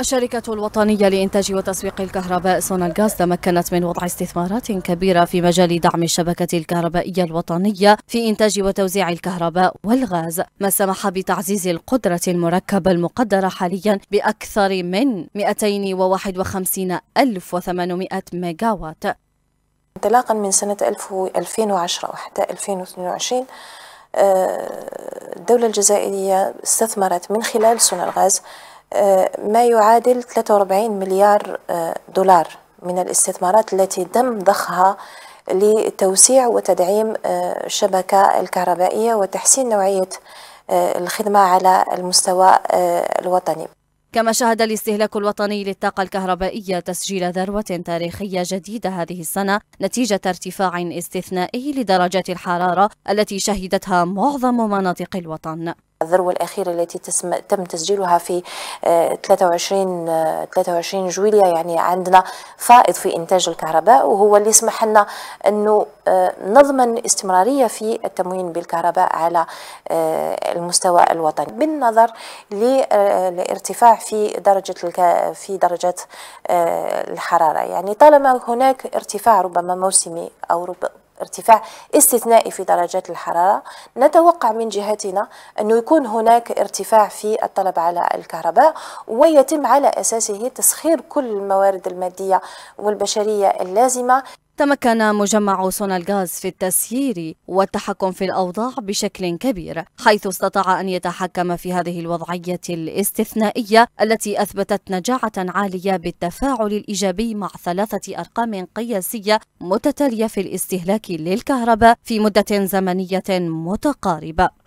الشركة الوطنية لإنتاج وتسويق الكهرباء سونالغاز تمكنت من وضع استثمارات كبيرة في مجال دعم الشبكة الكهربائية الوطنية في إنتاج وتوزيع الكهرباء والغاز ما سمح بتعزيز القدرة المركبة المقدرة حاليا بأكثر من 251800 ميجاوات انطلاقا من سنة 2010 وحتى 2022 الدولة الجزائرية استثمرت من خلال سونالغاز الغاز آه، ما يعادل 43 مليار آه، دولار من الاستثمارات التي تم ضخها لتوسيع وتدعيم آه، الشبكة الكهربائية وتحسين نوعية الخدمة على المستوى الوطني كما شهد الاستهلاك الوطني للطاقة الكهربائية تسجيل ذروة تاريخية جديدة هذه السنة نتيجة ارتفاع استثنائي لدرجات الحرارة التي شهدتها معظم مناطق الوطن الذروة الأخيرة التي تم تسجيلها في 23 آه، 23 آه، جويلية يعني عندنا فائض في إنتاج الكهرباء وهو اللي يسمح لنا أنه آه، نضمن استمرارية في التموين بالكهرباء على المستوى الوطني بالنظر لارتفاع في درجة في درجات الحرارة يعني طالما هناك ارتفاع ربما موسمي أو ربما ارتفاع استثنائي في درجات الحرارة نتوقع من جهتنا أنه يكون هناك ارتفاع في الطلب على الكهرباء ويتم على أساسه تسخير كل الموارد المادية والبشرية اللازمة تمكن مجمع صنع الغاز في التسيير والتحكم في الأوضاع بشكل كبير حيث استطاع أن يتحكم في هذه الوضعية الاستثنائية التي أثبتت نجاعة عالية بالتفاعل الإيجابي مع ثلاثة أرقام قياسية متتالية في الاستهلاك للكهرباء في مدة زمنية متقاربة